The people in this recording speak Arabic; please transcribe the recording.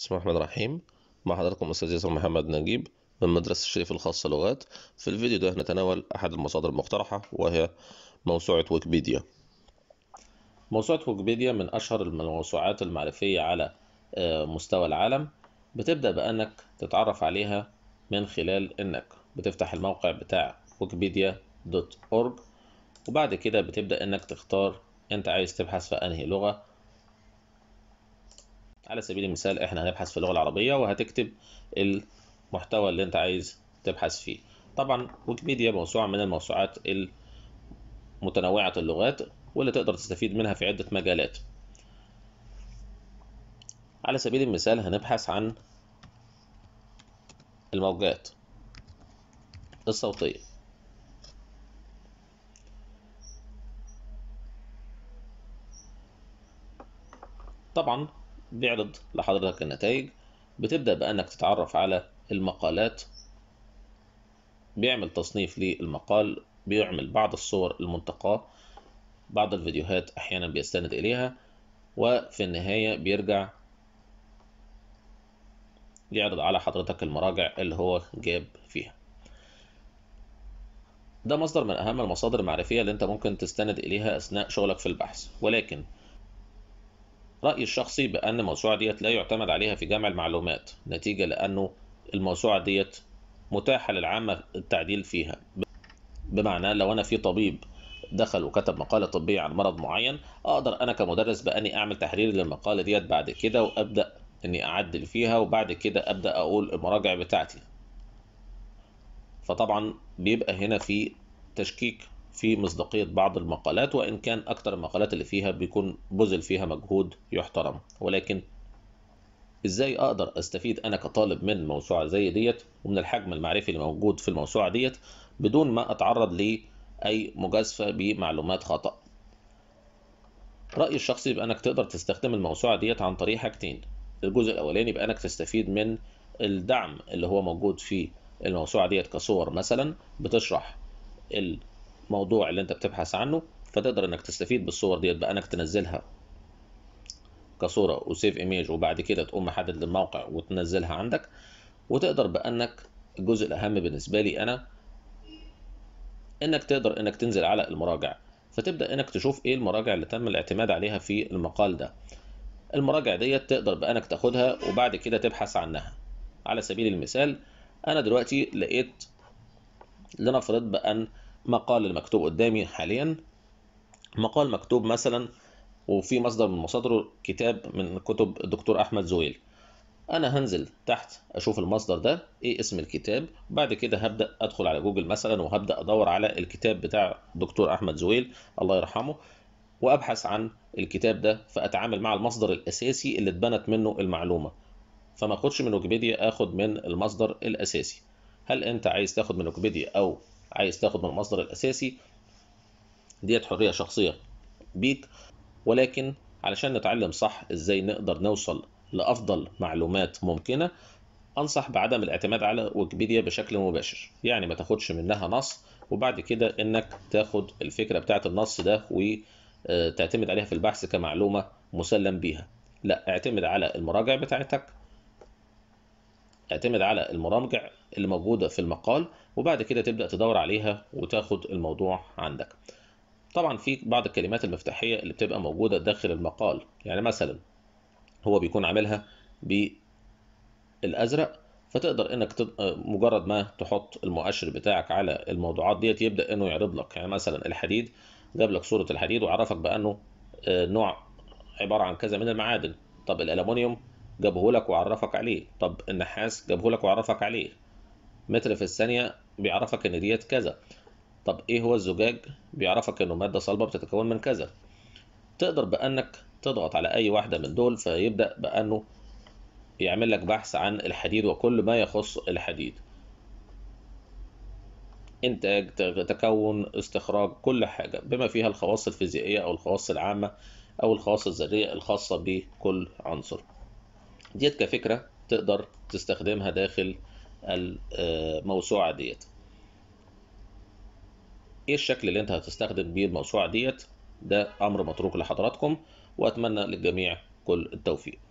بسم الله الرحمن الرحيم مع حضراتكم استاذ ياسر محمد نجيب من مدرسة الشريف الخاصة لغات في الفيديو ده هنتناول أحد المصادر المقترحة وهي موسوعة ويكيبيديا موسوعة ويكيبيديا من أشهر الموسوعات المعرفية على آه، مستوى العالم بتبدأ بأنك تتعرف عليها من خلال أنك بتفتح الموقع بتاع ويكيبيديا دوت أورج وبعد كده بتبدأ أنك تختار أنت عايز تبحث في أنهي لغة على سبيل المثال احنا هنبحث في اللغه العربيه وهتكتب المحتوى اللي انت عايز تبحث فيه طبعا ويكيبيديا موسوعه من الموسوعات متنوعه اللغات واللي تقدر تستفيد منها في عده مجالات على سبيل المثال هنبحث عن الموجات الصوتيه طبعا بيعرض لحضرتك النتائج بتبدأ بأنك تتعرف على المقالات بيعمل تصنيف للمقال بيعمل بعض الصور المنتقاه بعض الفيديوهات أحيانا بيستند إليها وفي النهاية بيرجع يعرض على حضرتك المراجع اللي هو جاب فيها ده مصدر من أهم المصادر المعرفية اللي أنت ممكن تستند إليها أثناء شغلك في البحث ولكن رأيي الشخصي بأن الموسوعة ديت لا يعتمد عليها في جمع المعلومات نتيجة لأنه الموسوعة ديت متاحة للعامة التعديل فيها بمعنى لو أنا في طبيب دخل وكتب مقالة طبية عن مرض معين أقدر أنا كمدرس بأني أعمل تحرير للمقالة ديت بعد كده وأبدأ إني أعدل فيها وبعد كده أبدأ أقول المراجع بتاعتي فطبعا بيبقى هنا في تشكيك في مصداقية بعض المقالات وإن كان أكتر المقالات اللي فيها بيكون بذل فيها مجهود يحترم ولكن إزاي أقدر أستفيد أنا كطالب من موسوعة زي ديت ومن الحجم المعرفي اللي موجود في الموسوعة ديت بدون ما أتعرض لأي مجازفة بمعلومات خطأ رأيي الشخصي يبقى إنك تقدر تستخدم الموسوعة ديت عن طريق حاجتين الجزء الأولاني يبقى إنك تستفيد من الدعم اللي هو موجود في الموسوعة ديت كصور مثلا بتشرح ال الموضوع اللي انت بتبحث عنه فتقدر انك تستفيد بالصور ديت بانك تنزلها كصوره وسيف ايميج وبعد كده تقوم محدد للموقع وتنزلها عندك وتقدر بانك الجزء الاهم بالنسبه لي انا انك تقدر انك تنزل على المراجع فتبدا انك تشوف ايه المراجع اللي تم الاعتماد عليها في المقال ده المراجع ديت تقدر بانك تاخدها وبعد كده تبحث عنها على سبيل المثال انا دلوقتي لقيت لنفرض بان مقال المكتوب قدامي حاليا مقال مكتوب مثلا وفي مصدر من مصادره كتاب من كتب الدكتور احمد زويل انا هنزل تحت اشوف المصدر ده ايه اسم الكتاب بعد كده هبدا ادخل على جوجل مثلا وهبدا ادور على الكتاب بتاع دكتور احمد زويل الله يرحمه وابحث عن الكتاب ده فاتعامل مع المصدر الاساسي اللي اتبنت منه المعلومه فما اخدش من ويكيبيديا اخد من المصدر الاساسي هل انت عايز تاخد من ويكيبيديا او عايز تاخد من المصدر الاساسي ديت حريه شخصيه بيك ولكن علشان نتعلم صح ازاي نقدر نوصل لافضل معلومات ممكنه انصح بعدم الاعتماد على ويكيبيديا بشكل مباشر يعني ما تاخدش منها نص وبعد كده انك تاخد الفكره بتاعه النص ده وتعتمد آه، عليها في البحث كمعلومه مسلم بيها لا اعتمد على المراجع بتاعتك اعتمد على المراجع اللي موجوده في المقال وبعد كده تبدا تدور عليها وتاخد الموضوع عندك طبعا في بعض الكلمات المفتاحيه اللي بتبقى موجوده داخل المقال يعني مثلا هو بيكون عاملها بالازرق فتقدر انك مجرد ما تحط المؤشر بتاعك على الموضوعات ديت يبدا انه يعرض لك يعني مثلا الحديد جاب لك صوره الحديد وعرفك بانه آه، نوع عباره عن كذا من المعادن طب الالومنيوم جابه لك وعرفك عليه طب النحاس جابه لك وعرفك عليه متر في الثانية بيعرفك إن ديت كذا طب إيه هو الزجاج بيعرفك إنه مادة صلبة بتتكون من كذا تقدر بأنك تضغط على أي واحدة من دول فيبدأ بأنه يعمل لك بحث عن الحديد وكل ما يخص الحديد إنتاج تكون استخراج كل حاجة بما فيها الخواص الفيزيائية أو الخواص العامة أو الخواص الذرية الخاصة بكل عنصر ديت كفكره تقدر تستخدمها داخل الموسوعه ديت ايه الشكل اللي انت هتستخدم بيه الموسوعه ديت ده امر متروك لحضراتكم واتمنى للجميع كل التوفيق